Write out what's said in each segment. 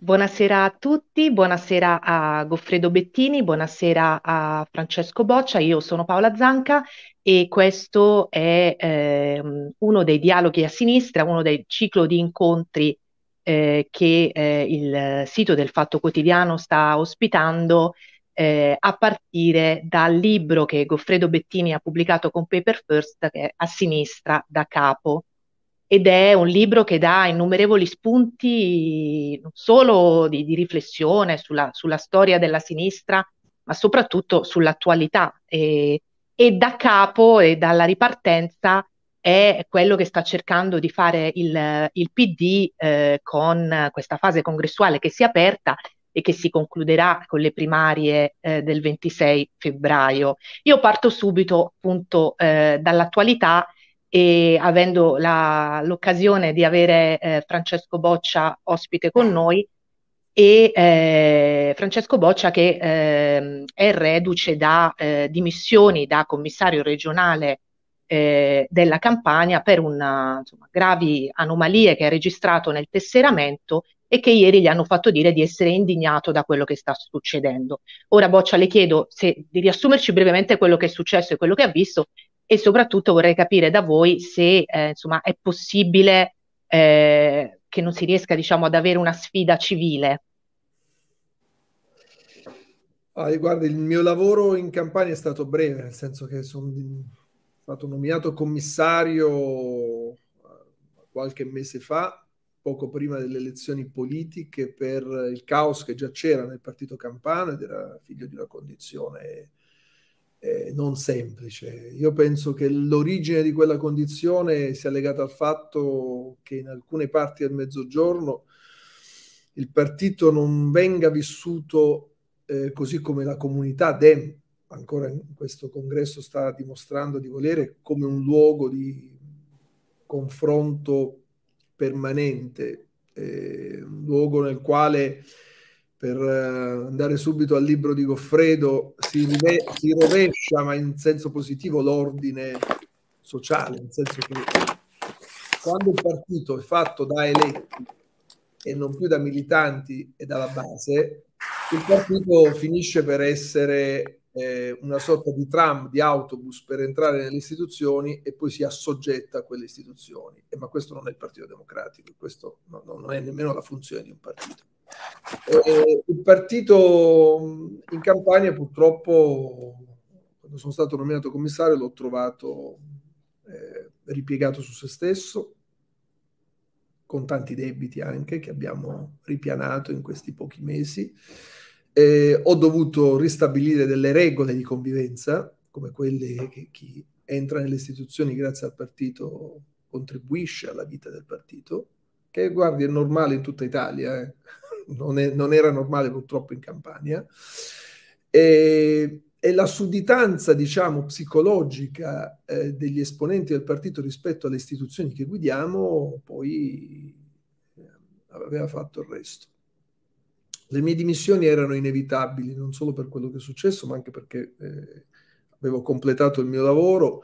Buonasera a tutti, buonasera a Goffredo Bettini, buonasera a Francesco Boccia, io sono Paola Zanca e questo è eh, uno dei dialoghi a sinistra, uno dei ciclo di incontri eh, che eh, il sito del Fatto Quotidiano sta ospitando eh, a partire dal libro che Goffredo Bettini ha pubblicato con Paper First, che è A sinistra da capo ed è un libro che dà innumerevoli spunti non solo di, di riflessione sulla, sulla, storia della sinistra, ma soprattutto sull'attualità. E, e, da capo e dalla ripartenza è quello che sta cercando di fare il, il PD eh, con questa fase congressuale che si è aperta e che si concluderà con le primarie eh, del 26 febbraio. Io parto subito appunto eh, dall'attualità e avendo la, l'occasione di avere eh, Francesco Boccia ospite con noi e eh, Francesco Boccia che eh, è reduce da eh, dimissioni da commissario regionale eh, della Campania per una, insomma, gravi anomalie che ha registrato nel tesseramento e che ieri gli hanno fatto dire di essere indignato da quello che sta succedendo. Ora Boccia le chiedo se, di riassumerci brevemente quello che è successo e quello che ha visto e soprattutto vorrei capire da voi se eh, insomma, è possibile eh, che non si riesca diciamo, ad avere una sfida civile. Ah, guarda, il mio lavoro in Campania è stato breve, nel senso che sono stato nominato commissario eh, qualche mese fa, poco prima delle elezioni politiche, per il caos che già c'era nel partito campano ed era figlio di una condizione eh, non semplice. Io penso che l'origine di quella condizione sia legata al fatto che in alcune parti del Mezzogiorno il partito non venga vissuto eh, così come la comunità DEM, ancora in questo congresso sta dimostrando di volere, come un luogo di confronto permanente, eh, un luogo nel quale per eh, andare subito al libro di Goffredo, si, rive- si rovescia, ma in senso positivo, l'ordine sociale, nel senso che quando il partito è fatto da eletti e non più da militanti e dalla base, il partito finisce per essere eh, una sorta di tram, di autobus per entrare nelle istituzioni e poi si assoggetta a quelle istituzioni. Eh, ma questo non è il Partito Democratico, questo no, no, non è nemmeno la funzione di un partito. Eh, il partito in Campania purtroppo, quando sono stato nominato commissario, l'ho trovato eh, ripiegato su se stesso, con tanti debiti anche che abbiamo ripianato in questi pochi mesi. Eh, ho dovuto ristabilire delle regole di convivenza, come quelle che chi entra nelle istituzioni grazie al partito contribuisce alla vita del partito, che guardi è normale in tutta Italia. Eh non, è, non era normale purtroppo in Campania. E, e la sudditanza, diciamo, psicologica eh, degli esponenti del partito rispetto alle istituzioni che guidiamo poi eh, aveva fatto il resto. Le mie dimissioni erano inevitabili, non solo per quello che è successo, ma anche perché eh, avevo completato il mio lavoro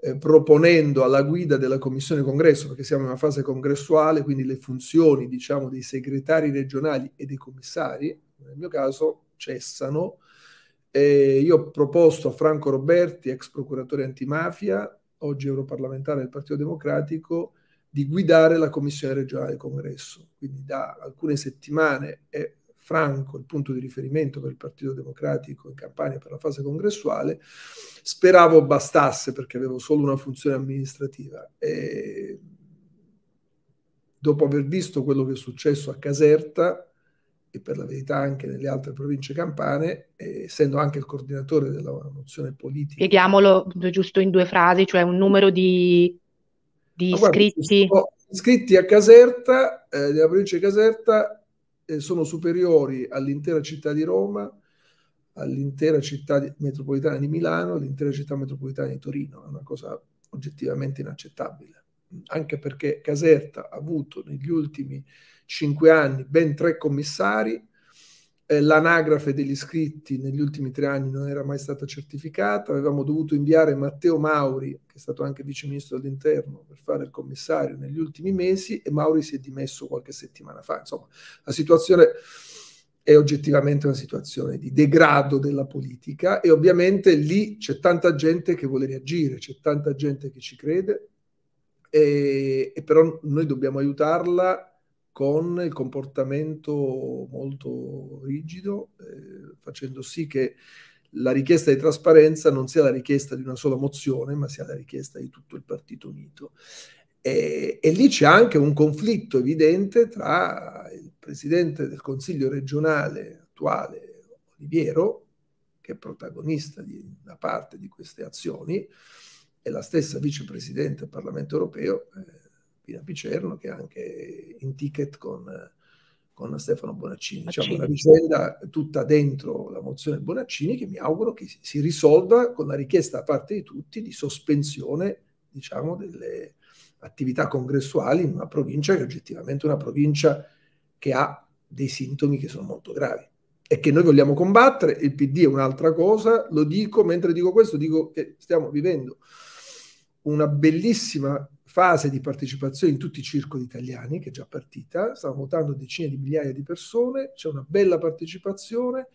eh, proponendo alla guida della Commissione Congresso, perché siamo in una fase congressuale, quindi le funzioni diciamo, dei segretari regionali e dei commissari, nel mio caso, cessano. E io ho proposto a Franco Roberti, ex procuratore antimafia, oggi europarlamentare del Partito Democratico, di guidare la Commissione regionale del Congresso. Quindi da alcune settimane è Franco, il punto di riferimento per il Partito Democratico in campagna per la fase congressuale, speravo bastasse perché avevo solo una funzione amministrativa. E dopo aver visto quello che è successo a Caserta, e per la verità anche nelle altre province campane, essendo anche il coordinatore della mozione politica. Spieghiamolo giusto in due frasi, cioè un numero di, di iscritti. Guarda, iscritti a Caserta, eh, della provincia di Caserta, sono superiori all'intera città di Roma, all'intera città metropolitana di Milano, all'intera città metropolitana di Torino. È una cosa oggettivamente inaccettabile, anche perché Caserta ha avuto negli ultimi cinque anni ben tre commissari, eh, l'anagrafe degli iscritti negli ultimi tre anni non era mai stata certificata, avevamo dovuto inviare Matteo Mauri, che è stato anche viceministro dell'interno, per fare il commissario negli ultimi mesi e Mauri si è dimesso qualche settimana fa. Insomma, la situazione è oggettivamente una situazione di degrado della politica e ovviamente lì c'è tanta gente che vuole reagire, c'è tanta gente che ci crede, e, e però noi dobbiamo aiutarla con il comportamento molto rigido, eh, facendo sì che la richiesta di trasparenza non sia la richiesta di una sola mozione, ma sia la richiesta di tutto il Partito Unito. E, e lì c'è anche un conflitto evidente tra il presidente del Consiglio regionale attuale, Oliviero, che è protagonista di una parte di queste azioni, e la stessa vicepresidente del Parlamento europeo, eh, Pina Picerno che è anche in ticket con, con Stefano Bonaccini. Diciamo una vicenda tutta dentro la mozione Bonaccini che mi auguro che si risolva con la richiesta da parte di tutti di sospensione diciamo, delle attività congressuali in una provincia che è oggettivamente è una provincia che ha dei sintomi che sono molto gravi e che noi vogliamo combattere, il PD è un'altra cosa, lo dico mentre dico questo, dico che stiamo vivendo una bellissima fase di partecipazione in tutti i circoli italiani, che è già partita, stanno votando decine di migliaia di persone, c'è una bella partecipazione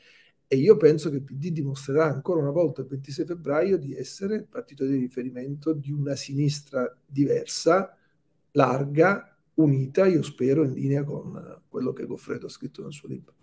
e io penso che il PD dimostrerà ancora una volta il 26 febbraio di essere il partito di riferimento di una sinistra diversa, larga, unita, io spero in linea con quello che Goffredo ha scritto nel suo libro.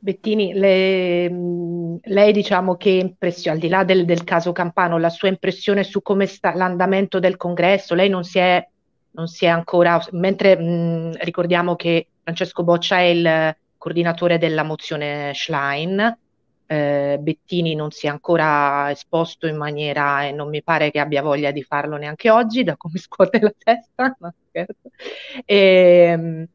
Bettini, le, lei diciamo che impressione, al di là del, del, caso Campano, la sua impressione su come sta l'andamento del congresso, lei non si è, non si è ancora, mentre mh, ricordiamo che Francesco Boccia è il coordinatore della mozione Schlein, eh, Bettini non si è ancora esposto in maniera e non mi pare che abbia voglia di farlo neanche oggi, da come scuote la testa, ma scherzo. E, ehm,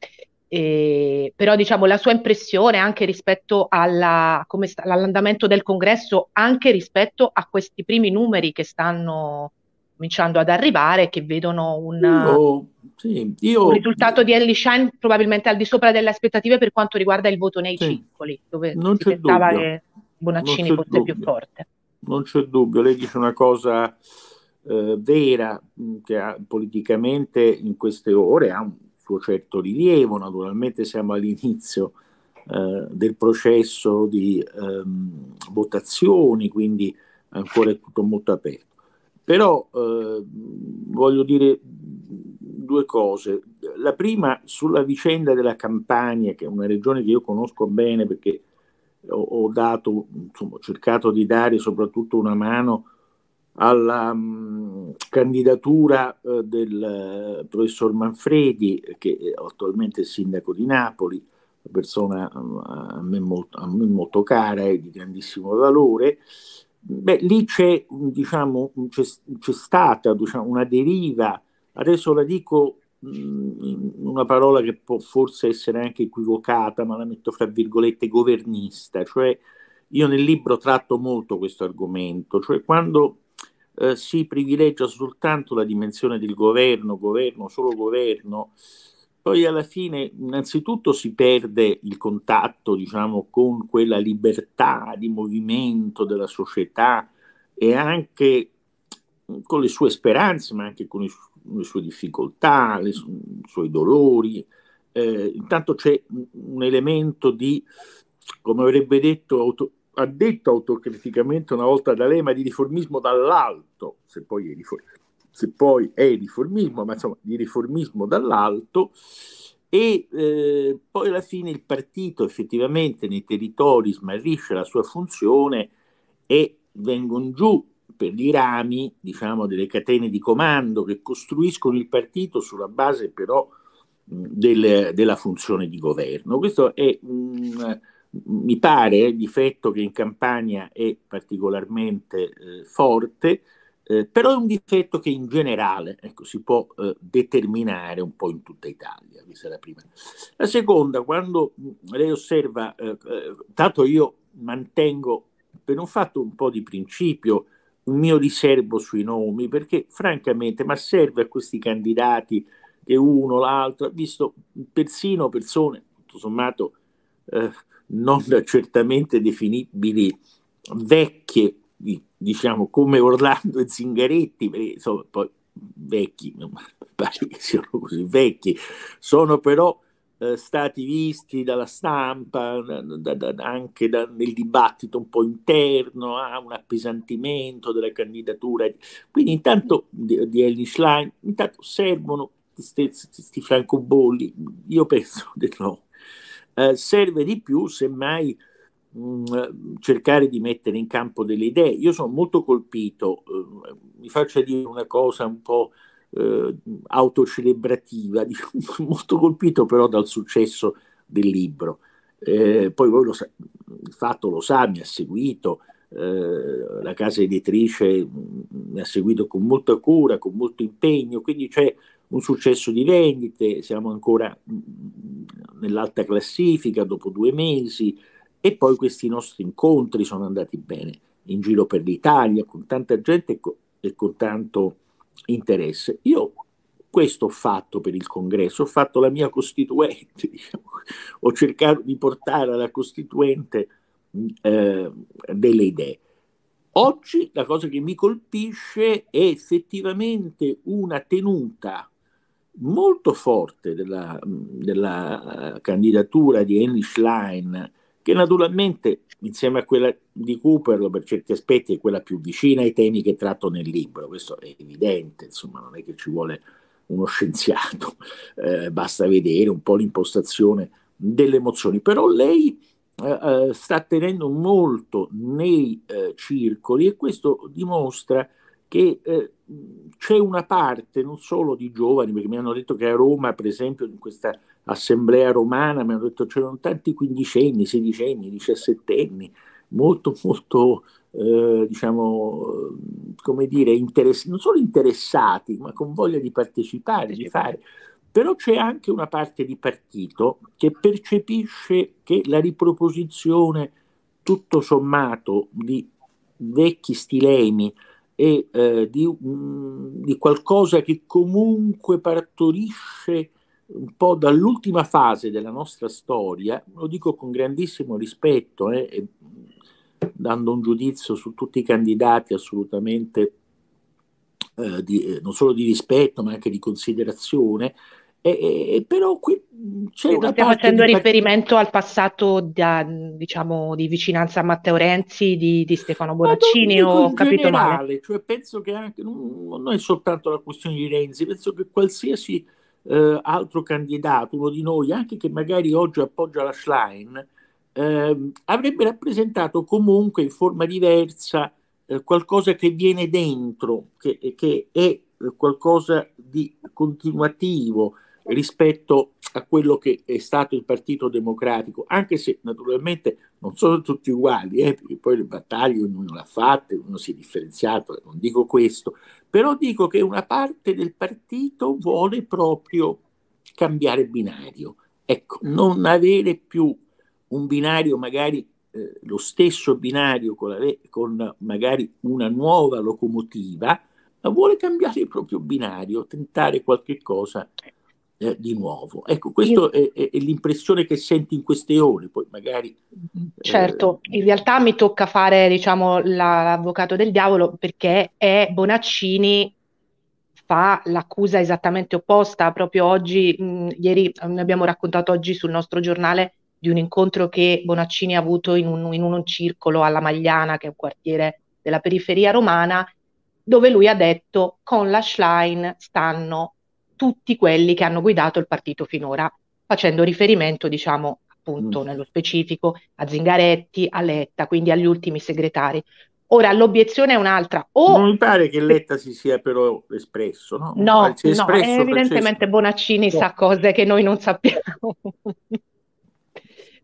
eh, però diciamo la sua impressione anche rispetto alla, sta, all'andamento del congresso, anche rispetto a questi primi numeri che stanno cominciando ad arrivare, che vedono una, io, sì, io, un risultato di Ellie Shine probabilmente al di sopra delle aspettative per quanto riguarda il voto nei sì, circoli, dove non si pensava dubbio. che Bonaccini fosse dubbio. più forte. Non c'è dubbio, lei dice una cosa eh, vera che ha, politicamente in queste ore ha un suo certo rilievo, naturalmente siamo all'inizio eh, del processo di ehm, votazioni, quindi ancora è tutto molto aperto. Però eh, voglio dire due cose. La prima sulla vicenda della Campania, che è una regione che io conosco bene perché ho, ho dato, insomma, ho cercato di dare soprattutto una mano alla mh, mm, candidatura eh, del eh, professor Manfredi, che è attualmente è sindaco di Napoli, una persona mh, mm, a, me molto, a me molto cara e di grandissimo valore, beh, lì c'è, diciamo, c'è, c'è stata diciamo, una deriva, adesso la dico mh, mm, una parola che può forse essere anche equivocata, ma la metto fra virgolette governista, cioè io nel libro tratto molto questo argomento, cioè quando eh, si privilegia soltanto la dimensione del governo, governo, solo governo, poi alla fine innanzitutto si perde il contatto diciamo, con quella libertà di movimento della società e anche con le sue speranze, ma anche con su- le sue difficoltà, le i suoi dolori. Eh, intanto c'è un elemento di, come avrebbe detto, auto- ha detto autocriticamente una volta da D'Alema di riformismo dall'alto, se poi è, riform- se poi è riformismo, ma insomma di riformismo dall'alto, e eh, poi alla fine il partito effettivamente nei territori smarrisce la sua funzione e vengono giù per i rami, diciamo, delle catene di comando che costruiscono il partito sulla base però mh, del, della funzione di governo. Questo è un mi pare, il eh, difetto che in campagna è particolarmente eh, forte, eh, però è un difetto che in generale ecco, si può eh, determinare un po' in tutta Italia. Questa è la prima. La seconda, quando lei osserva, eh, eh, tanto io mantengo per un fatto un po' di principio un mio riservo sui nomi, perché francamente, ma serve a questi candidati che uno, l'altro, ha visto persino persone, tutto sommato, eh, non certamente definibili vecchie, diciamo come Orlando e Zingaretti, perché insomma poi vecchi, non pare che siano così vecchi, sono però eh, stati visti dalla stampa, da, da, anche da, nel dibattito un po' interno, a ah, un appesantimento della candidatura. Quindi intanto di, di Ellie Schlein, intanto servono questi francobolli, io penso di no eh, serve di più, semmai, mh, mm, cercare di mettere in campo delle idee. Io sono molto colpito, eh, mi faccio dire una cosa un po' eh, autocelebrativa, molto colpito però dal successo del libro. Eh, poi voi lo sa- il fatto lo sa, mi ha seguito, eh, la casa editrice mm, mi ha seguito con molta cura, con molto impegno, quindi c'è un successo di vendite, siamo ancora mm, nell'alta classifica dopo due mesi e poi questi nostri incontri sono andati bene in giro per l'Italia con tanta gente e con, tanto interesse. Io questo ho fatto per il congresso, ho fatto la mia costituente, diciamo. ho cercato di portare alla costituente mm, eh, delle idee. Oggi la cosa che mi colpisce è effettivamente una tenuta molto forte della, della eh, candidatura di Henry Schlein, che naturalmente insieme a quella di Cooper, per certi aspetti è quella più vicina ai temi che tratto nel libro, questo è evidente, insomma non è che ci vuole uno scienziato, eh, basta vedere un po' l'impostazione delle emozioni, però lei eh, eh sta tenendo molto nei eh, circoli e questo dimostra che eh, c'è una parte non solo di giovani, perché mi hanno detto che a Roma, per esempio, in questa assemblea romana, mi hanno detto c'erano tanti quindicenni, sedicenni, diciassettenni, molto, molto, eh, diciamo, come dire, interess- non solo interessati, ma con voglia di partecipare, di fare. Però c'è anche una parte di partito che percepisce che la riproposizione, tutto sommato, di vecchi stilemi, e eh, di, mh, di, qualcosa che comunque partorisce un po' dall'ultima fase della nostra storia, lo dico con grandissimo rispetto, eh, dando un giudizio su tutti i candidati assolutamente eh, di, eh, non solo di rispetto ma anche di considerazione, e, e, però qui c'è sì, una stiamo facendo di... riferimento al passato da, diciamo, di vicinanza a Matteo Renzi di, di Stefano Bonaccini o capito male? Cioè penso che anche, non è soltanto la questione di Renzi, penso che qualsiasi eh, altro candidato, uno di noi, anche che magari oggi appoggia la Schlein, eh, avrebbe rappresentato comunque in forma diversa eh, qualcosa che viene dentro, che, che è qualcosa di continuativo, rispetto a quello che è stato il Partito Democratico, anche se naturalmente non sono tutti uguali, eh, perché poi le battaglie ognuno l'ha fatta, uno si è differenziato, eh, non dico questo, però dico che una parte del partito vuole proprio cambiare binario, ecco, non avere più un binario magari eh, lo stesso binario con, la, con magari una nuova locomotiva, ma vuole cambiare il proprio binario, tentare qualche cosa eh, di nuovo. Ecco, questa Io... è, è, è, l'impressione che senti in queste ore, poi magari... Eh, certo, eh... in realtà mi tocca fare, diciamo, la, l'avvocato del diavolo perché è Bonaccini fa l'accusa esattamente opposta. Proprio oggi, mh, mm, ieri, eh, ne abbiamo raccontato oggi sul nostro giornale di un incontro che Bonaccini ha avuto in un, in un circolo alla Magliana, che è un quartiere della periferia romana, dove lui ha detto con la Schlein stanno tutti quelli che hanno guidato il partito finora, facendo riferimento, diciamo, appunto, mm. nello specifico a Zingaretti, a Letta, quindi agli ultimi segretari. Ora l'obiezione è un'altra. O... Non mi pare che Letta si sia però espresso, no? No, cioè, no espresso, evidentemente Bonaccini no. sa cose che noi non sappiamo.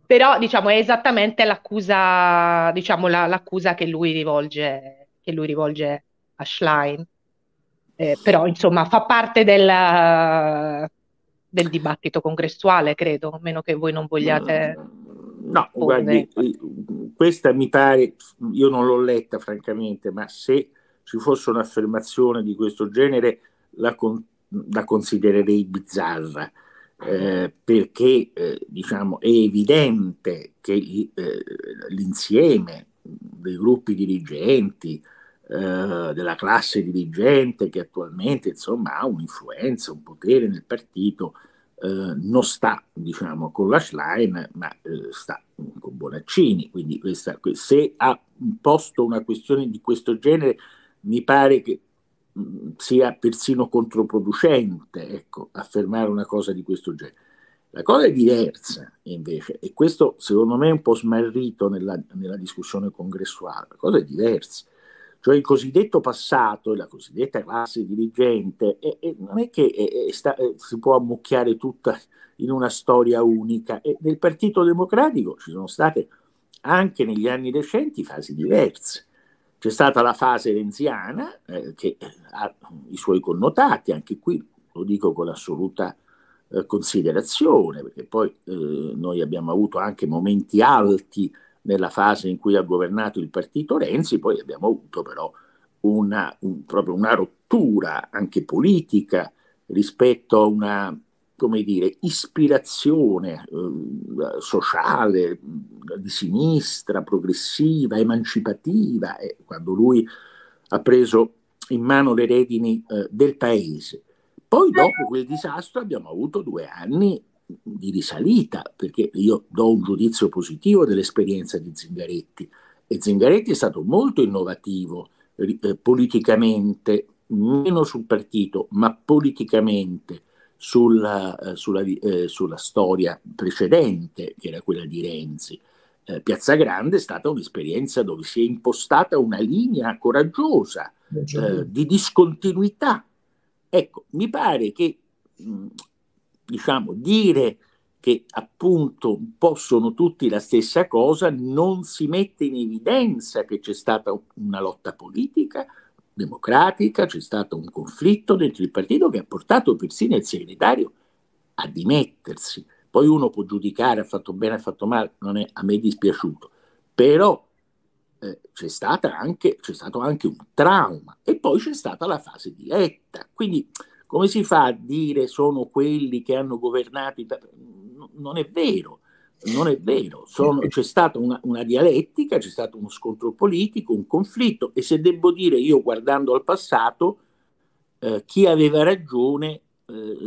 però diciamo è esattamente l'accusa, diciamo, la, l'accusa che lui rivolge, che lui rivolge a Schlein. Eh, però insomma fa parte della, del dibattito congressuale, credo, a meno che voi non vogliate. Mm, no, guardi, questa mi pare, io non l'ho letta francamente, ma se ci fosse un'affermazione di questo genere la, con, la considererei bizzarra. Eh, perché eh, diciamo, è evidente che eh, l'insieme dei gruppi dirigenti, eh, della classe dirigente che attualmente insomma, ha un'influenza, un potere nel partito, eh, non sta diciamo, con la Schlein, ma eh, sta con Bonaccini. Quindi questa, se ha posto una questione di questo genere, mi pare che mh, mm, sia persino controproducente ecco, affermare una cosa di questo genere. La cosa è diversa invece, e questo secondo me è un po' smarrito nella, nella discussione congressuale, la cosa è diversa. Cioè il cosiddetto passato e la cosiddetta classe dirigente è, è, non è che è, sta, eh, si può ammucchiare tutta in una storia unica. E nel Partito Democratico ci sono state anche negli anni recenti fasi diverse. C'è stata la fase renziana eh, che ha i suoi connotati, anche qui lo dico con assoluta eh, considerazione, perché poi eh, noi abbiamo avuto anche momenti alti nella fase in cui ha governato il partito Renzi, poi abbiamo avuto però una, un, proprio una rottura anche politica rispetto a una come dire, ispirazione eh, sociale mm, di sinistra, progressiva, emancipativa, eh, quando lui ha preso in mano le redini eh, del paese. Poi dopo quel disastro abbiamo avuto due anni di risalita, perché io do un giudizio positivo dell'esperienza di Zingaretti e Zingaretti è stato molto innovativo eh, politicamente, meno sul partito, ma politicamente sulla, eh, sulla, eh, sulla, storia precedente, che era quella di Renzi. Eh, Piazza Grande è stata un'esperienza dove si è impostata una linea coraggiosa eh, certo. di discontinuità. Ecco, mi pare che diciamo, dire che appunto possono tutti la stessa cosa, non si mette in evidenza che c'è stata una lotta politica democratica, c'è stato un conflitto dentro il partito che ha portato persino il segretario a dimettersi. Poi uno può giudicare, ha fatto bene, ha fatto male, non è a me dispiaciuto, però eh, c'è, anche, c'è stato anche un trauma e poi c'è stata la fase diretta. Quindi come si fa a dire sono quelli che hanno governato? Non è vero, non è vero. Sono, c'è stata una, una dialettica, c'è stato uno scontro politico, un conflitto e se devo dire io guardando al passato, eh, chi aveva ragione, eh,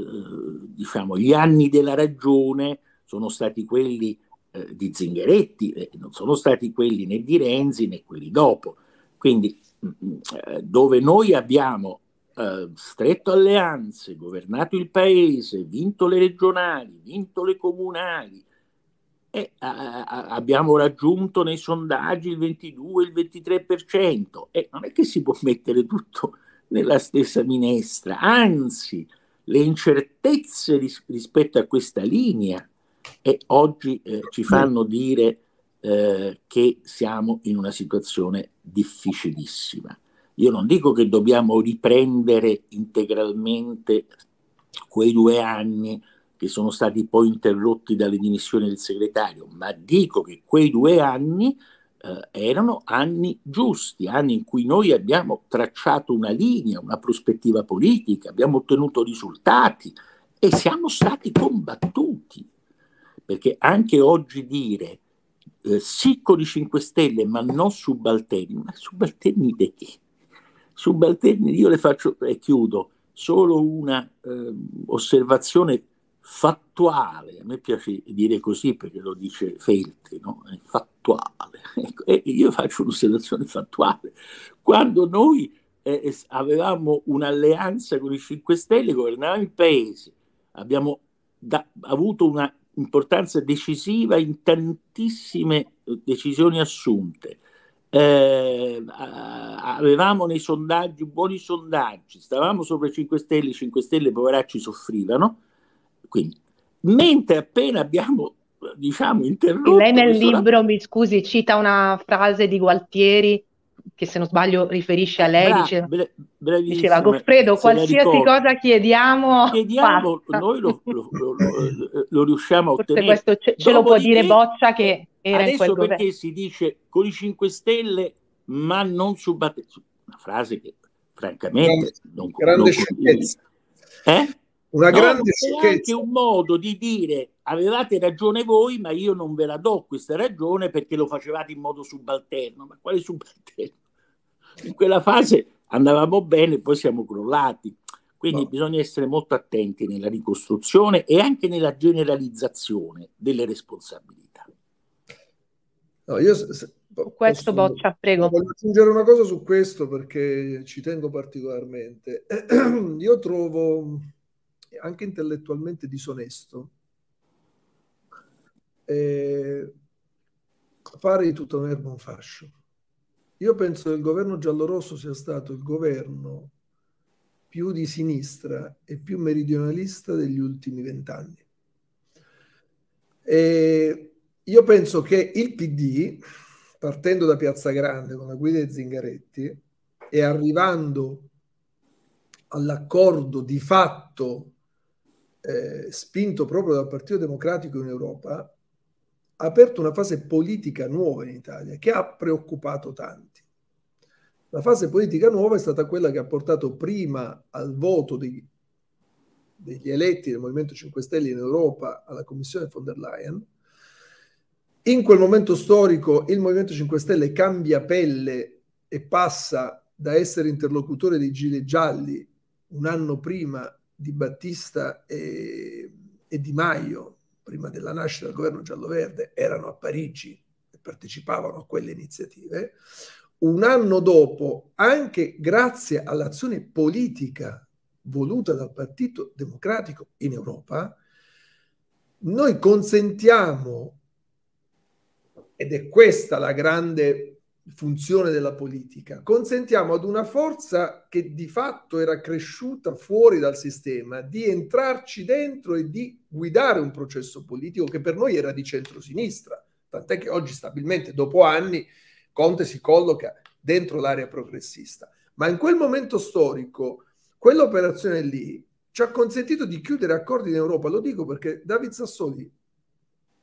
diciamo, gli anni della ragione sono stati quelli eh, di Zingaretti, eh, non sono stati quelli né di Renzi né quelli dopo. Quindi mm, mm, eh, dove noi abbiamo eh, stretto alleanze, governato il paese, vinto le regionali, vinto le comunali, e eh, eh, abbiamo raggiunto nei sondaggi il 22, il 23%, e non è che si può mettere tutto nella stessa minestra, anzi le incertezze ris- rispetto a questa linea e oggi eh, ci fanno dire eh, che siamo in una situazione difficilissima. Io non dico che dobbiamo riprendere integralmente quei due anni che sono stati poi interrotti dalle dimissioni del segretario, ma dico che quei due anni eh, erano anni giusti, anni in cui noi abbiamo tracciato una linea, una prospettiva politica, abbiamo ottenuto risultati e siamo stati combattuti. Perché anche oggi dire eh, sì con i 5 Stelle ma non subalterni, ma subalterni di che? subalterni, io le faccio e chiudo solo una eh, osservazione fattuale, a me piace dire così perché lo dice Feltri, no? fattuale, ecco, e io faccio un'osservazione fattuale. Quando noi eh, avevamo un'alleanza con i 5 Stelle, governavamo il paese, abbiamo da, avuto una importanza decisiva in tantissime eh, decisioni assunte, eh, avevamo nei sondaggi buoni sondaggi, stavamo sopra i 5 Stelle, i 5 Stelle poveracci soffrivano, quindi mentre appena abbiamo diciamo interrotto... Lei nel libro, la... mi scusi, cita una frase di Gualtieri che se non sbaglio riferisce a lei, Bra- dice, diceva Goffredo, qualsiasi cosa chiediamo, chiediamo noi lo, lo, lo, lo, riusciamo a Forse ottenere. Questo ce, ce lo può dire Boccia che era in quel governo. perché si dice con i 5 Stelle ma non su Battista, una frase che francamente non, non grande non sciocchezza. Eh? Una no, grande sciocchezza. anche un modo di dire avevate ragione voi, ma io non ve la do questa ragione perché lo facevate in modo subalterno. Ma quale subalterno? in quella fase andavamo bene, poi siamo crollati. Quindi no. bisogna essere molto attenti nella ricostruzione e anche nella generalizzazione delle responsabilità. No, io se, se, questo posso, boccia, prego. Voglio aggiungere una cosa su questo perché ci tengo particolarmente. Io trovo anche intellettualmente disonesto eh, fare di tutto un erbo un fascio. Io penso che il governo giallorosso sia stato il governo più di sinistra e più meridionalista degli ultimi vent'anni. E io penso che il PD, partendo da Piazza Grande con la guida di Zingaretti e arrivando all'accordo di fatto eh, spinto proprio dal Partito Democratico in Europa, aperto una fase politica nuova in Italia che ha preoccupato tanti. La fase politica nuova è stata quella che ha portato prima al voto degli, degli eletti del Movimento 5 Stelle in Europa alla Commissione von der Leyen. In quel momento storico il Movimento 5 Stelle cambia pelle e passa da essere interlocutore dei Gile Gialli un anno prima di Battista e, e Di Maio prima della nascita del governo giallo-verde, erano a Parigi e partecipavano a quelle iniziative. Un anno dopo, anche grazie all'azione politica voluta dal Partito Democratico in Europa, noi consentiamo, ed è questa la grande funzione della politica, consentiamo ad una forza che di fatto era cresciuta fuori dal sistema di entrarci dentro e di guidare un processo politico che per noi era di centrosinistra, tant'è che oggi stabilmente, dopo anni, Conte si colloca dentro l'area progressista. Ma in quel momento storico, quell'operazione lì ci ha consentito di chiudere accordi in Europa, lo dico perché David Sassoli,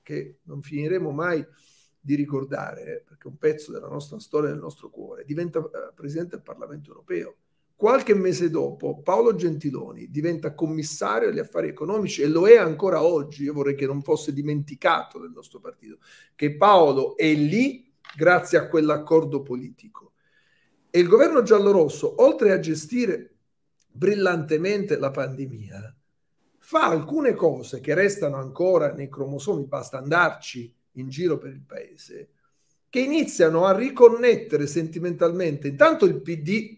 che non finiremo mai di ricordare, perché è un pezzo della nostra storia, del nostro cuore, diventa eh, presidente del Parlamento europeo. Qualche mese dopo Paolo Gentiloni diventa commissario agli affari economici e lo è ancora oggi. Io vorrei che non fosse dimenticato del nostro partito, che Paolo è lì grazie a quell'accordo politico. E il governo giallorosso, oltre a gestire brillantemente la pandemia, fa alcune cose che restano ancora nei cromosomi, basta andarci in giro per il paese che iniziano a riconnettere sentimentalmente intanto il PD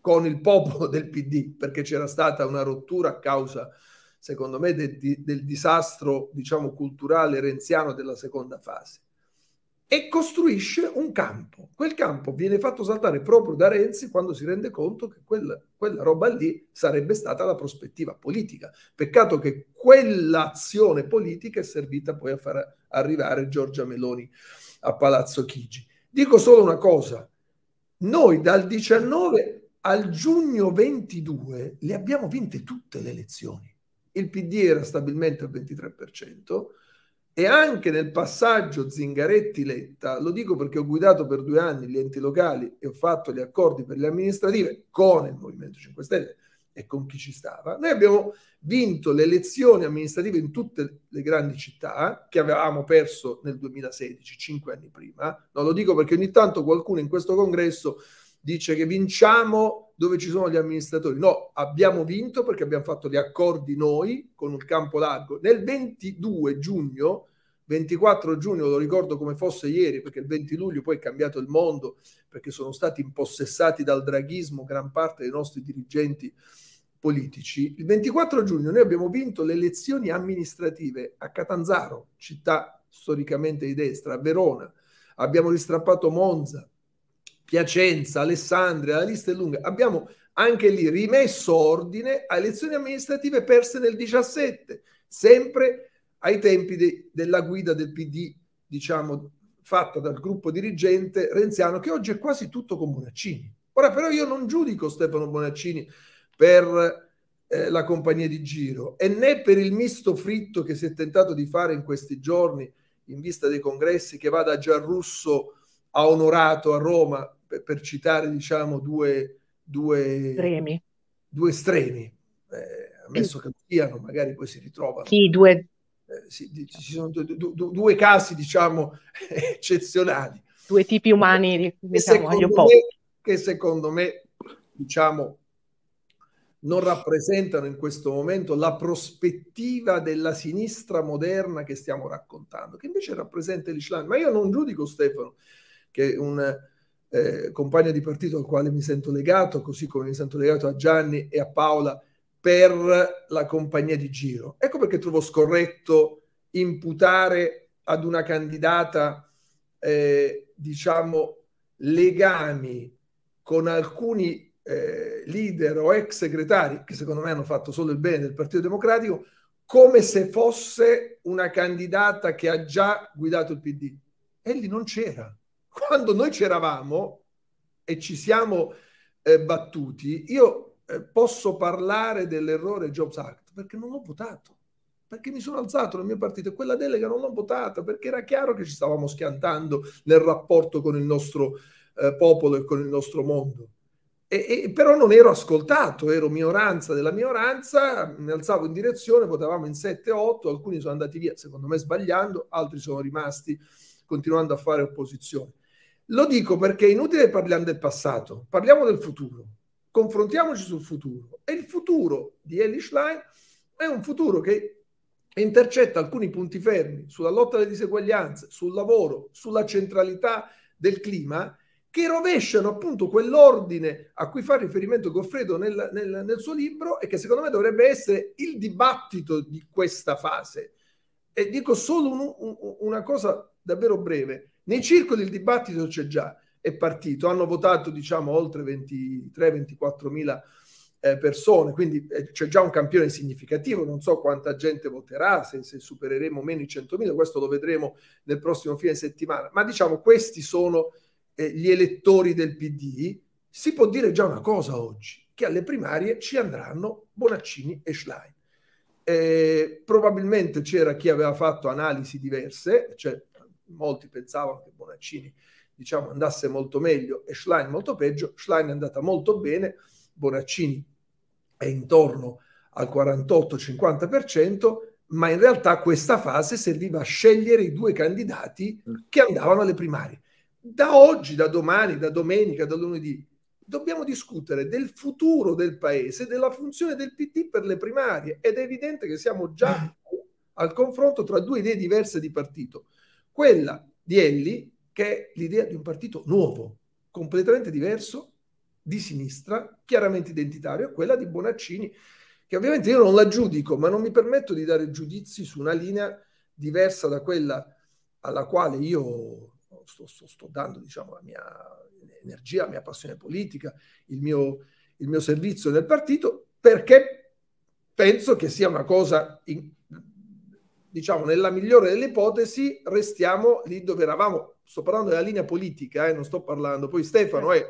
con il popolo del PD, perché c'era stata una rottura a causa, secondo me, del, del disastro, diciamo, culturale renziano della seconda fase e costruisce un campo. Quel campo viene fatto saltare proprio da Renzi quando si rende conto che quella, quella roba lì sarebbe stata la prospettiva politica. Peccato che quell'azione politica è servita poi a far arrivare Giorgia Meloni a Palazzo Chigi. Dico solo una cosa, noi dal 19 al giugno 22 le abbiamo vinte tutte le elezioni. Il PD era stabilmente al 23%, e anche nel passaggio Zingaretti-Letta, lo dico perché ho guidato per due anni gli enti locali e ho fatto gli accordi per le amministrative con il Movimento 5 Stelle e con chi ci stava, noi abbiamo vinto le elezioni amministrative in tutte le grandi città che avevamo perso nel 2016, cinque anni prima. No, lo dico perché ogni tanto qualcuno in questo congresso dice che vinciamo dove ci sono gli amministratori. No, abbiamo vinto perché abbiamo fatto gli accordi noi con il campo largo. Nel 22 giugno, 24 giugno lo ricordo come fosse ieri, perché il 20 luglio poi è cambiato il mondo, perché sono stati impossessati dal draghismo gran parte dei nostri dirigenti politici. Il 24 giugno noi abbiamo vinto le elezioni amministrative a Catanzaro, città storicamente di destra, a Verona, abbiamo ristrappato Monza, Piacenza, Alessandria, la lista è lunga. Abbiamo anche lì rimesso ordine a elezioni amministrative perse nel 17, sempre ai tempi de- della guida del PD, diciamo, fatta dal gruppo dirigente renziano, che oggi è quasi tutto con Bonaccini. Ora però io non giudico Stefano Bonaccini per eh, la compagnia di giro e né per il misto fritto che si è tentato di fare in questi giorni in vista dei congressi che va da Russo ha onorato a Roma, per, per citare diciamo due, due, estremi. Due estremi. Eh, ammesso che siano, magari poi si ritrovano. Chi, due. Eh, sì, ci sono due, due, due casi, diciamo, eccezionali. Due tipi umani, diciamo, che secondo, me, che secondo me, diciamo, non rappresentano in questo momento la prospettiva della sinistra moderna che stiamo raccontando, che invece rappresenta l'Islam. Ma io non giudico Stefano, che è un eh, compagno di partito al quale mi sento legato, così come mi sento legato a Gianni e a Paola per la compagnia di giro. Ecco perché trovo scorretto imputare ad una candidata, eh, diciamo, legami con alcuni eh, leader o ex segretari, che secondo me hanno fatto solo il bene del Partito Democratico, come se fosse una candidata che ha già guidato il PD. Egli non c'era. Quando noi c'eravamo e ci siamo eh, battuti, io eh, posso parlare dell'errore Jobs Act perché non ho votato, perché mi sono alzato nel mio partito e quella delega non l'ho votata perché era chiaro che ci stavamo schiantando nel rapporto con il nostro eh, popolo e con il nostro mondo. E, e, però non ero ascoltato, ero minoranza della minoranza, mi alzavo in direzione, votavamo in 7-8, alcuni sono andati via, secondo me sbagliando, altri sono rimasti continuando a fare opposizione. Lo dico perché è inutile parliamo del passato, parliamo del futuro. Confrontiamoci sul futuro. E il futuro di Elish Line è un futuro che intercetta alcuni punti fermi sulla lotta alle diseguaglianze, sul lavoro, sulla centralità del clima, che rovesciano appunto quell'ordine a cui fa riferimento Goffredo nel, nel, nel suo libro e che secondo me dovrebbe essere il dibattito di questa fase. E dico solo un, un, una cosa davvero breve. Nei circoli il dibattito c'è già, è partito, hanno votato diciamo oltre 23-24 mila eh, persone, quindi eh, c'è già un campione significativo, non so quanta gente voterà, se, se supereremo meno i 100.000, questo lo vedremo nel prossimo fine settimana, ma diciamo questi sono eh, gli elettori del PD, si può dire già una cosa oggi, che alle primarie ci andranno Bonaccini e Schlein. Eh, probabilmente c'era chi aveva fatto analisi diverse, cioè molti pensavano che Bonaccini diciamo, andasse molto meglio e Schlein molto peggio, Schlein è andata molto bene, Bonaccini è intorno al 48-50%, ma in realtà questa fase serviva a scegliere i due candidati mm. che andavano alle primarie. Da oggi, da domani, da domenica, da lunedì, dobbiamo discutere del futuro del paese, della funzione del PD per le primarie ed è evidente che siamo già mm. al confronto tra due idee diverse di partito quella di Elli, che è l'idea di un partito nuovo, completamente diverso, di sinistra, chiaramente identitario, e quella di Bonaccini, che ovviamente io non la giudico, ma non mi permetto di dare giudizi su una linea diversa da quella alla quale io sto, sto, sto dando diciamo, la mia energia, la mia passione politica, il mio, il mio servizio nel partito, perché penso che sia una cosa in, diciamo, nella migliore delle ipotesi, restiamo lì dove eravamo. Sto parlando della linea politica, eh, non sto parlando. Poi Stefano è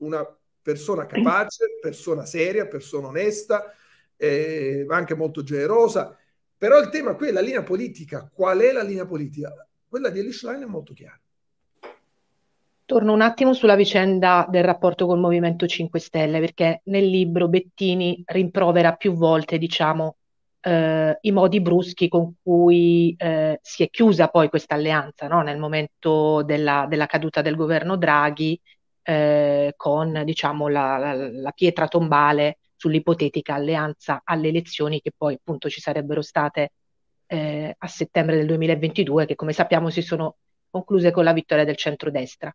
una persona capace, persona seria, persona onesta, eh, anche molto generosa. Però il tema qui è la linea politica. Qual è la linea politica? Quella di Elish è molto chiara. Torno un attimo sulla vicenda del rapporto col Movimento 5 Stelle, perché nel libro Bettini rimprovera più volte, diciamo, eh, i modi bruschi con cui eh, si è chiusa poi questa alleanza no? nel momento della, della, caduta del governo Draghi eh, con diciamo, la, la, la, pietra tombale sull'ipotetica alleanza alle elezioni che poi appunto ci sarebbero state eh, a settembre del 2022 che come sappiamo si sono concluse con la vittoria del centrodestra.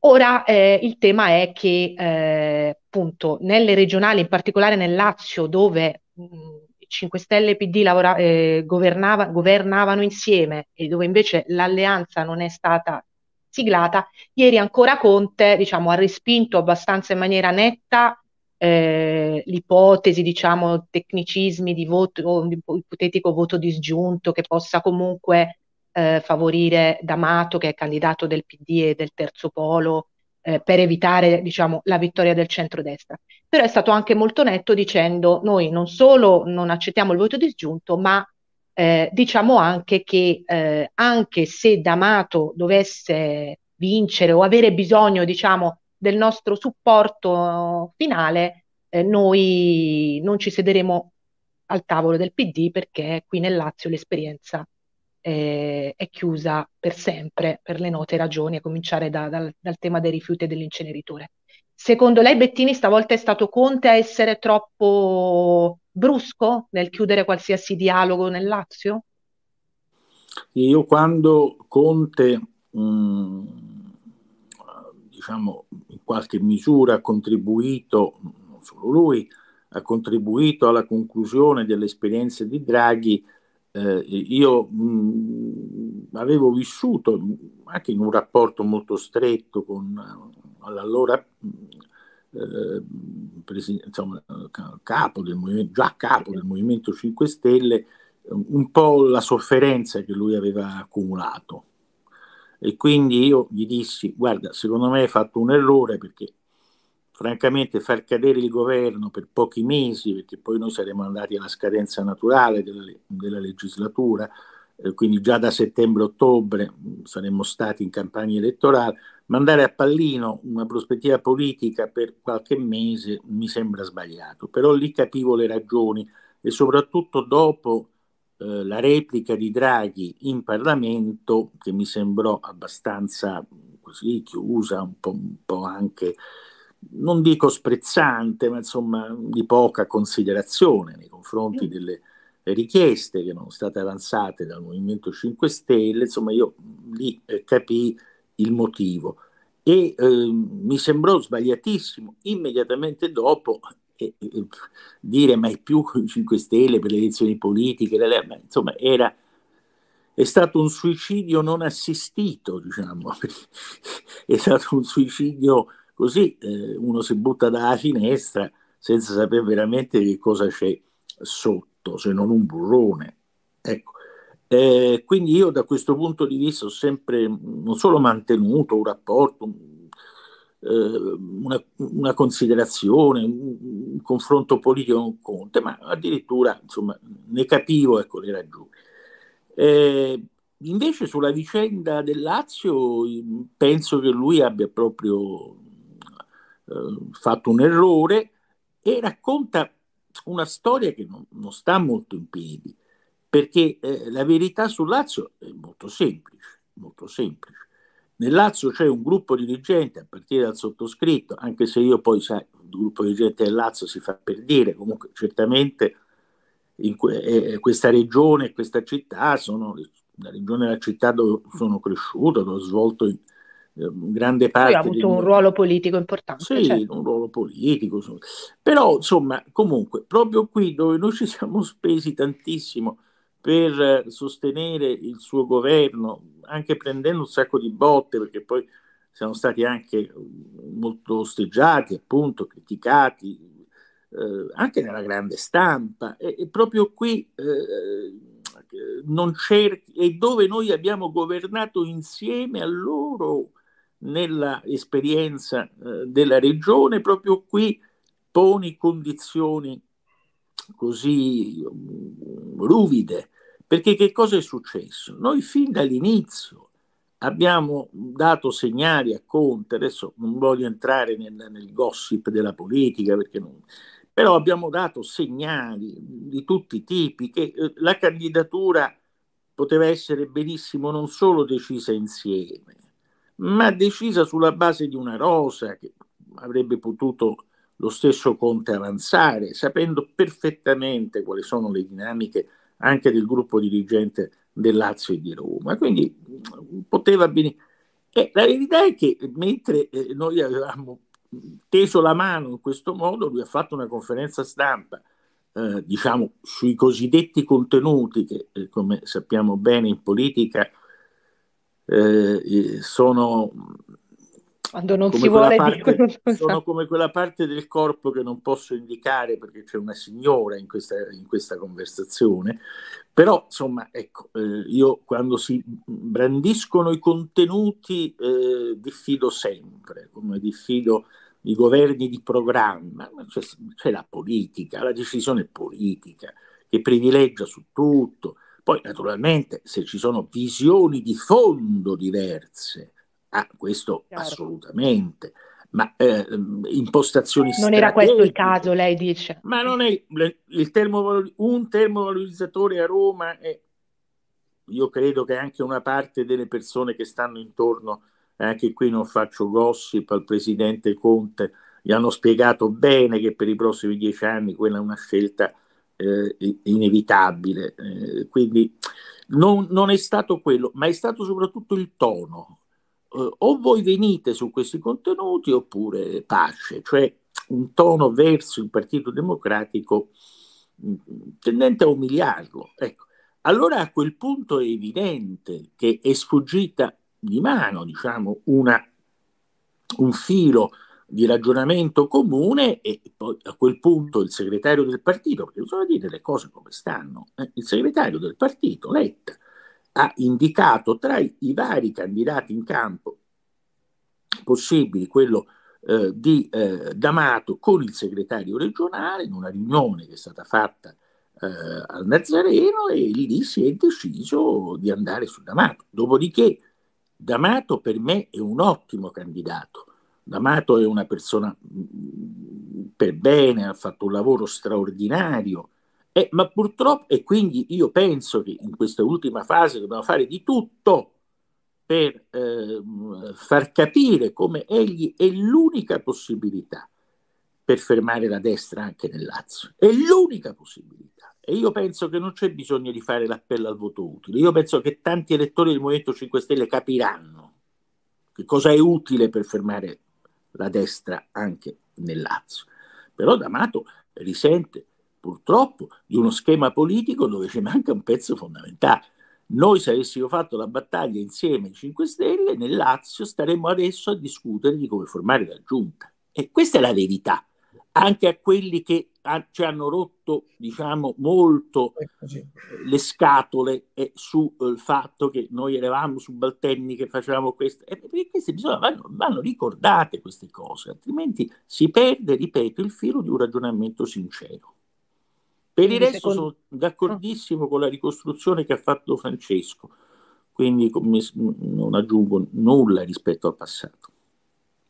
Ora eh, il tema è che eh, appunto nelle regionali, in particolare nel Lazio, dove mh, 5 Stelle e PD lavora, eh, governava, governavano insieme e dove invece l'alleanza non è stata siglata, ieri ancora Conte diciamo, ha respinto abbastanza in maniera netta eh, l'ipotesi, diciamo, tecnicismi di voto, o un ipotetico voto disgiunto che possa comunque eh, favorire D'Amato, che è candidato del PD e del Terzo Polo, eh, per evitare diciamo, la vittoria del centrodestra. Però è stato anche molto netto dicendo noi non solo non accettiamo il voto disgiunto, ma eh, diciamo anche che eh, anche se D'Amato dovesse vincere o avere bisogno diciamo, del nostro supporto finale, eh, noi non ci sederemo al tavolo del PD perché qui nel Lazio l'esperienza eh, è chiusa per sempre, per le note ragioni, a cominciare da, dal, dal tema dei rifiuti e dell'inceneritore. Secondo lei Bettini stavolta è stato Conte a essere troppo brusco nel chiudere qualsiasi dialogo nel Lazio? Io quando Conte, mh, mm, diciamo, in qualche misura ha contribuito, non solo lui, ha contribuito alla conclusione delle esperienze di Draghi, eh, io mh, mm, avevo vissuto mm, anche in un rapporto molto stretto con l'allora eh, mm, eh capo del movimento, già capo del Movimento 5 Stelle, un po' la sofferenza che lui aveva accumulato. E quindi io gli dissi, guarda, secondo me hai fatto un errore perché francamente far cadere il governo per pochi mesi, perché poi noi saremmo andati alla scadenza naturale della, della legislatura, eh, quindi già da settembre-ottobre mm, saremmo stati in campagna elettorale, mandare a pallino una prospettiva politica per qualche mese mi sembra sbagliato, però lì capivo le ragioni e soprattutto dopo eh, la replica di Draghi in Parlamento, che mi sembrò abbastanza mm, così chiusa, un po', un po anche non dico sprezzante, ma insomma di poca considerazione nei confronti mm. delle richieste che erano state avanzate dal Movimento 5 Stelle, insomma io lì eh, capii il motivo e eh, mi sembrò sbagliatissimo immediatamente dopo eh, eh dire mai più 5 Stelle per le elezioni politiche, ma, insomma era è stato un suicidio non assistito, diciamo, è stato un suicidio Così eh, uno si butta dalla finestra senza sapere veramente che cosa c'è sotto, se non un burrone. Ecco. Eh, quindi io da questo punto di vista ho sempre non solo mantenuto un rapporto, un, eh, una, una, considerazione, un, un, confronto politico con Conte, ma addirittura insomma, ne capivo ecco, le ragioni. Eh, invece sulla vicenda del Lazio penso che lui abbia proprio eh, fatto un errore e racconta una storia che non, non sta molto in piedi, perché eh, la verità sul Lazio è molto semplice, molto semplice. Nel Lazio c'è un gruppo dirigente, a partire dal sottoscritto, anche se io poi, sai, il gruppo dirigente del Lazio si fa per dire, comunque certamente que- eh, eh, questa regione, questa città, sono la regione e la città dove sono cresciuto, dove ho svolto... In, Ehm, grande parte... Poi ha avuto un ruolo politico importante. Sì, certo. un ruolo politico. Però, insomma, comunque, proprio qui dove noi ci siamo spesi tantissimo per sostenere il suo governo, anche prendendo un sacco di botte, perché poi siamo stati anche molto osteggiati, appunto, criticati, eh, anche nella grande stampa. E, e proprio qui... Eh, non cerchi e dove noi abbiamo governato insieme a loro nella esperienza eh, della regione, proprio qui poni condizioni così mm, ruvide. Perché che cosa è successo? Noi fin dall'inizio abbiamo dato segnali a Conte, adesso non voglio entrare nel, nel gossip della politica, perché non, però abbiamo dato segnali di tutti i tipi che eh, la candidatura poteva essere benissimo non solo decisa insieme, ma decisa sulla base di una rosa che avrebbe potuto lo stesso Conte avanzare, sapendo perfettamente quali sono le dinamiche anche del gruppo dirigente del Lazio e di Roma. Quindi poteva bene. Eh, la verità è che mentre eh, noi avevamo teso la mano in questo modo, lui ha fatto una conferenza stampa, eh, diciamo, sui cosiddetti contenuti che, eh, come sappiamo bene, in politica eh, sono quando non si vuole parte, non sono come quella parte del corpo che non posso indicare perché c'è una signora in questa, in questa conversazione però insomma ecco eh, io quando si brandiscono i contenuti eh, diffido sempre come diffido i governi di programma c'è, c'è la politica la decisione politica che privilegia su tutto poi naturalmente se ci sono visioni di fondo diverse, ah, questo Chiaro. assolutamente, ma eh, impostazioni Non era questo il caso, lei dice. Ma non è il termo, un termovalorizzatore a Roma, è, io credo che anche una parte delle persone che stanno intorno, eh, anche qui non faccio gossip al presidente Conte, gli hanno spiegato bene che per i prossimi dieci anni quella è una scelta eh, inevitabile. Eh, quindi non, non, è stato quello, ma è stato soprattutto il tono. Eh, o voi venite su questi contenuti oppure pace, cioè un tono verso il Partito Democratico mm, tendente a umiliarlo. Ecco. Allora a quel punto è evidente che è sfuggita di mano diciamo, una, un filo di ragionamento comune e poi a quel punto il segretario del partito, perché bisogna dire le cose come stanno, eh, il segretario del partito, Letta, ha indicato tra i, i vari candidati in campo possibili quello eh, di eh, D'Amato con il segretario regionale in una riunione che è stata fatta eh, al Nazareno e lì si è deciso di andare su D'Amato. Dopodiché D'Amato per me è un ottimo candidato D'Amato è una persona mm, per bene, ha fatto un lavoro straordinario, eh, ma purtroppo, e quindi io penso che in questa ultima fase dobbiamo fare di tutto per eh, far capire come egli è l'unica possibilità per fermare la destra anche nel Lazio. È l'unica possibilità. E io penso che non c'è bisogno di fare l'appello al voto utile. Io penso che tanti elettori del Movimento 5 Stelle capiranno che cosa è utile per fermare la destra anche nel Lazio. Però D'Amato risente purtroppo di uno schema politico dove ci manca un pezzo fondamentale. Noi se avessimo fatto la battaglia insieme ai 5 Stelle, nel Lazio staremmo adesso a discutere di come formare la giunta. E questa è la verità anche a quelli che ha, ci cioè, hanno rotto diciamo, molto le scatole eh, sul eh, fatto che noi eravamo subalterni, che facevamo questo. Eh, perché queste bisogna, vanno, vanno, ricordate queste cose, altrimenti si perde, ripeto, il filo di un ragionamento sincero. Per Quindi il resto secondo... sono d'accordissimo con la ricostruzione che ha fatto Francesco, quindi non aggiungo nulla rispetto al passato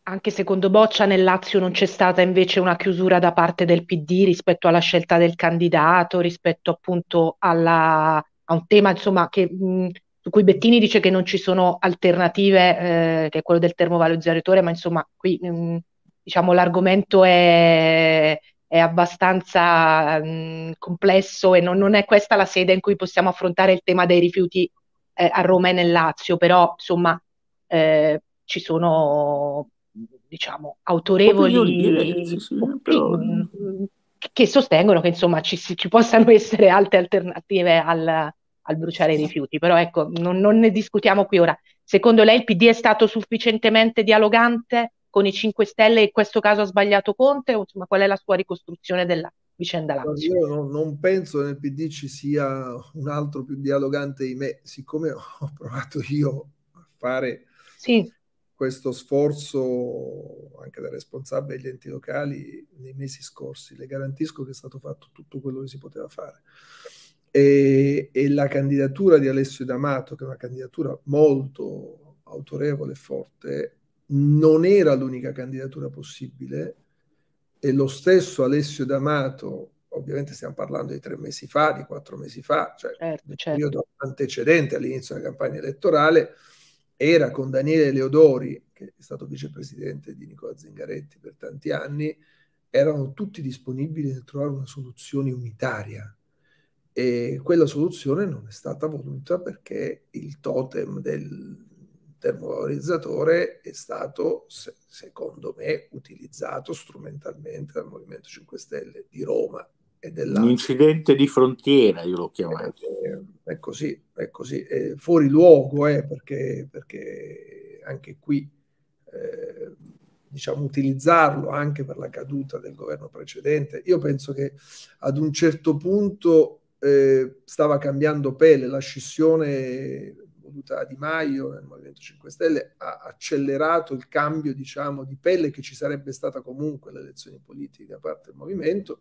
anche secondo Boccia nel Lazio non c'è stata invece una chiusura da parte del PD rispetto alla scelta del candidato, rispetto appunto alla, a un tema insomma, che, mh, su cui Bettini dice che non ci sono alternative, eh, che è quello del termovalorizzatore, ma insomma qui mh, diciamo, l'argomento è, è abbastanza mh, complesso e non, non, è questa la sede in cui possiamo affrontare il tema dei rifiuti eh, a Roma e nel Lazio, però insomma... Eh, ci sono diciamo, autorevoli mm, che sostengono che insomma ci, ci possano essere altre alternative al, al bruciare i rifiuti, però ecco, non, non ne discutiamo qui ora. Secondo lei il PD è stato sufficientemente dialogante con i 5 Stelle e in questo caso ha sbagliato Conte? O, insomma, qual è la sua ricostruzione della vicenda Lazio? Io non, non penso nel PD ci sia un altro più dialogante di me, siccome ho provato io a fare sì questo sforzo anche dai responsabili degli enti locali nei mesi scorsi. Le garantisco che è stato fatto tutto quello che si poteva fare. E, e la candidatura di Alessio D'Amato, che è una candidatura molto autorevole e forte, non era l'unica candidatura possibile e lo stesso Alessio D'Amato, ovviamente stiamo parlando di tre mesi fa, di quattro mesi fa, cioè certo, certo. periodo antecedente all'inizio della campagna elettorale, era con Daniele Leodori, che è stato vicepresidente di Nicola Zingaretti per tanti anni, erano tutti disponibili a trovare una soluzione unitaria. E quella soluzione non è stata voluta perché il totem del termovalorizzatore è stato, se, secondo me, utilizzato strumentalmente dal Movimento 5 Stelle di Roma dell'altro. Un incidente di frontiera, io l'ho chiamato. È, è così, è così. È fuori luogo, eh, perché, perché, anche qui, eh, diciamo, utilizzarlo anche per la caduta del governo precedente, io penso che ad un certo punto eh, stava cambiando pelle, la scissione voluta Di Maio nel Movimento 5 Stelle ha accelerato il cambio diciamo, di pelle che ci sarebbe stata comunque le elezioni politiche da parte del Movimento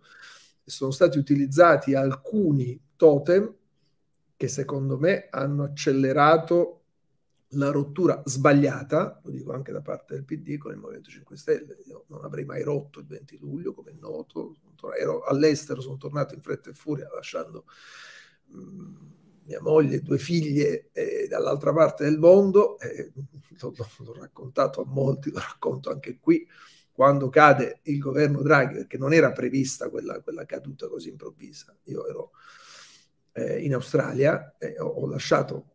sono stati utilizzati alcuni totem che secondo me hanno accelerato la rottura sbagliata, lo dico anche da parte del PD con il Movimento 5 Stelle, io non avrei mai rotto il 20 luglio, come è noto, ero all'estero, sono tornato in fretta e furia lasciando mia moglie e due figlie eh, dall'altra parte del mondo, eh, l'ho, l'ho raccontato a molti, lo racconto anche qui, quando cade il governo Draghi, perché non era prevista quella, quella caduta così improvvisa. Io ero eh, in Australia e ho, ho, lasciato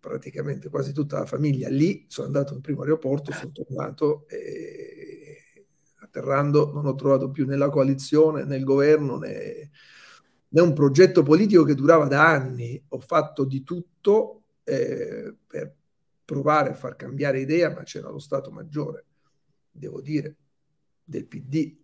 praticamente quasi tutta la famiglia lì, sono andato al primo aeroporto, sono tornato e atterrando non ho trovato più né la coalizione né il governo né, né un progetto politico che durava da anni. Ho fatto di tutto eh, per provare a far cambiare idea, ma c'era lo Stato maggiore, devo dire, del PD,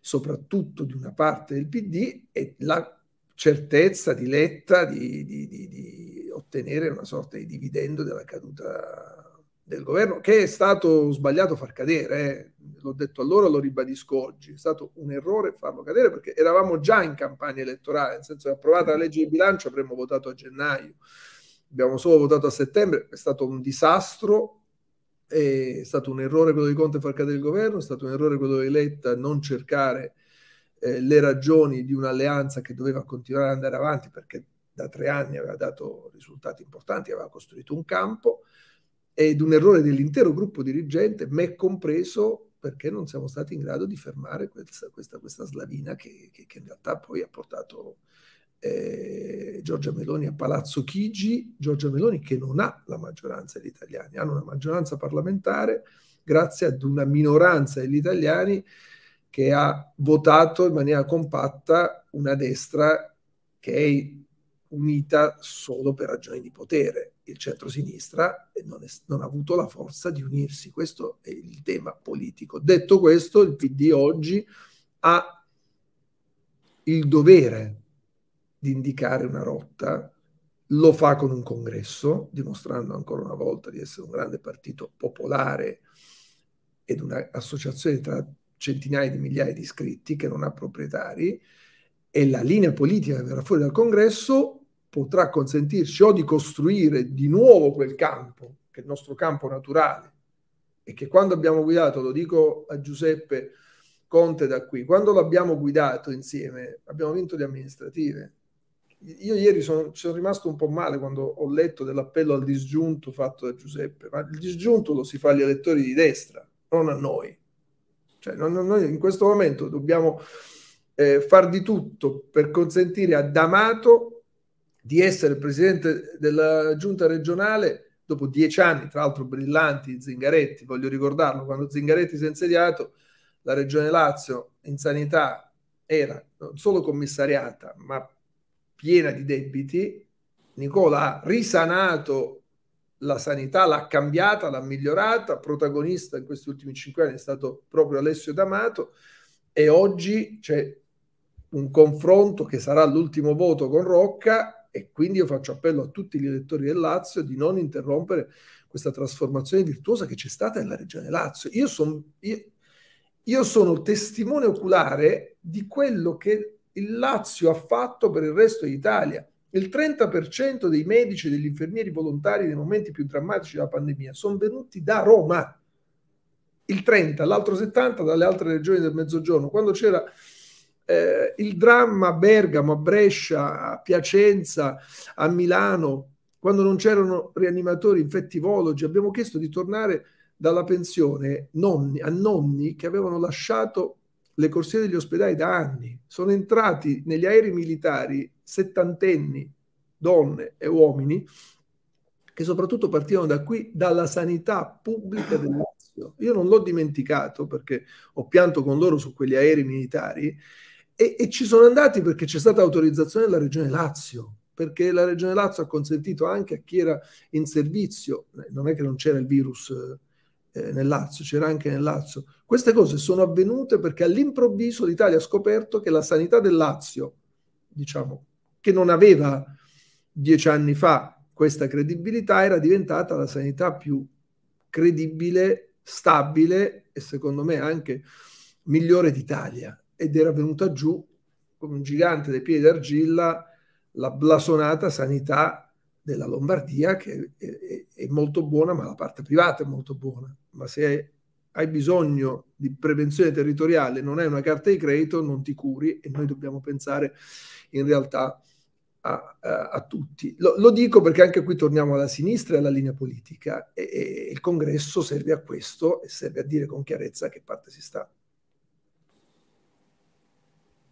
soprattutto di una parte del PD, e la certezza di Letta di, di, di, di ottenere una sorta di dividendo della caduta del governo, che è stato sbagliato far cadere, eh. l'ho detto allora, lo ribadisco oggi, è stato un errore farlo cadere perché eravamo già in campagna elettorale, nel senso che approvata la legge di bilancio avremmo votato a gennaio, abbiamo solo votato a settembre, è stato un disastro è stato un errore quello di Conte far cadere il governo, è stato un errore quello di Letta non cercare eh, le ragioni di un'alleanza che doveva continuare ad andare avanti perché da tre anni aveva dato risultati importanti, aveva costruito un campo, ed un errore dell'intero gruppo dirigente, me compreso, perché non siamo stati in grado di fermare questa, questa, questa slavina che, che, che, in realtà poi ha portato eh, Giorgia Meloni a Palazzo Chigi, Giorgia Meloni che non ha la maggioranza degli italiani, hanno una maggioranza parlamentare grazie ad una minoranza degli italiani che ha votato in maniera compatta una destra che è unita solo per ragioni di potere. Il centrosinistra eh, non, è, non ha avuto la forza di unirsi, questo è il tema politico. Detto questo, il PD oggi ha il dovere di indicare una rotta, lo fa con un congresso, dimostrando ancora una volta di essere un grande partito popolare ed un'associazione tra centinaia di migliaia di iscritti che non ha proprietari, e la linea politica che verrà fuori dal congresso potrà consentirci o di costruire di nuovo quel campo, che è il nostro campo naturale, e che quando abbiamo guidato, lo dico a Giuseppe Conte da qui, quando l'abbiamo guidato insieme abbiamo vinto le amministrative, io ieri sono, sono rimasto un po' male quando ho letto dell'appello al disgiunto fatto da Giuseppe, ma il disgiunto lo si fa agli elettori di destra, non a noi. Cioè, non, non, noi in questo momento dobbiamo eh, far di tutto per consentire a D'Amato di essere presidente della giunta regionale dopo dieci anni, tra l'altro brillanti, Zingaretti, voglio ricordarlo, quando Zingaretti si è insediato, la regione Lazio in sanità era non solo commissariata, ma piena di debiti, Nicola ha risanato la sanità, l'ha cambiata, l'ha migliorata, protagonista in questi ultimi cinque anni è stato proprio Alessio D'Amato e oggi c'è un confronto che sarà l'ultimo voto con Rocca e quindi io faccio appello a tutti gli elettori del Lazio di non interrompere questa trasformazione virtuosa che c'è stata nella regione Lazio. Io, son, io, io sono testimone oculare di quello che il Lazio ha fatto per il resto d'Italia. Il 30% dei medici e degli infermieri volontari nei momenti più drammatici della pandemia sono venuti da Roma. Il 30, l'altro 70 dalle altre regioni del Mezzogiorno. Quando c'era eh, il dramma a Bergamo, a Brescia, a Piacenza, a Milano, quando non c'erano rianimatori, infettivologi, abbiamo chiesto di tornare dalla pensione nonni, a nonni che avevano lasciato le corsie degli ospedali da anni, sono entrati negli aerei militari settantenni, donne e uomini, che soprattutto partivano da qui, dalla sanità pubblica del Lazio. Io non l'ho dimenticato perché ho pianto con loro su quegli aerei militari e, e ci sono andati perché c'è stata autorizzazione della Regione Lazio perché la Regione Lazio ha consentito anche a chi era in servizio, eh, non è che non c'era il virus eh, eh, nel Lazio, c'era anche nel Lazio. Queste cose sono avvenute perché all'improvviso l'Italia ha scoperto che la sanità del Lazio, diciamo, che non aveva dieci anni fa questa credibilità, era diventata la sanità più credibile, stabile e secondo me anche migliore d'Italia. Ed era venuta giù come un gigante dei piedi d'argilla la blasonata sanità della Lombardia che è, è, molto buona, ma la parte privata è molto buona. Ma se hai bisogno di prevenzione territoriale, non hai una carta di credito, non ti curi e noi dobbiamo pensare in realtà a, a, a tutti. Lo, lo, dico perché anche qui torniamo alla sinistra e alla linea politica e, e il congresso serve a questo e serve a dire con chiarezza che parte si sta.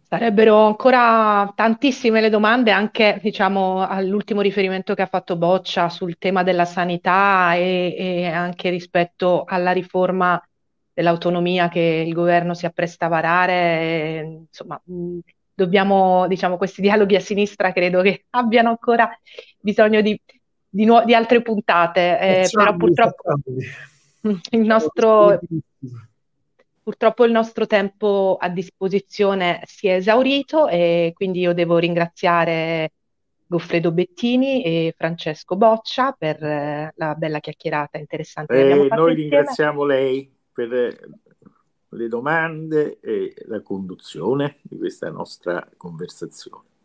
Sarebbero ancora tantissime le domande, anche diciamo, all'ultimo riferimento che ha fatto Boccia sul tema della sanità e, e anche rispetto alla riforma dell'autonomia che il governo si appresta a varare. Insomma, dobbiamo, diciamo, questi dialoghi a sinistra credo che abbiano ancora bisogno di, di, nu- di altre puntate, eh, però purtroppo il nostro Purtroppo il nostro tempo a disposizione si è esaurito e quindi io devo ringraziare Goffredo Bettini e Francesco Boccia per eh, la bella chiacchierata interessante. Eh, noi insieme. ringraziamo lei per eh, le domande e la conduzione di questa nostra conversazione.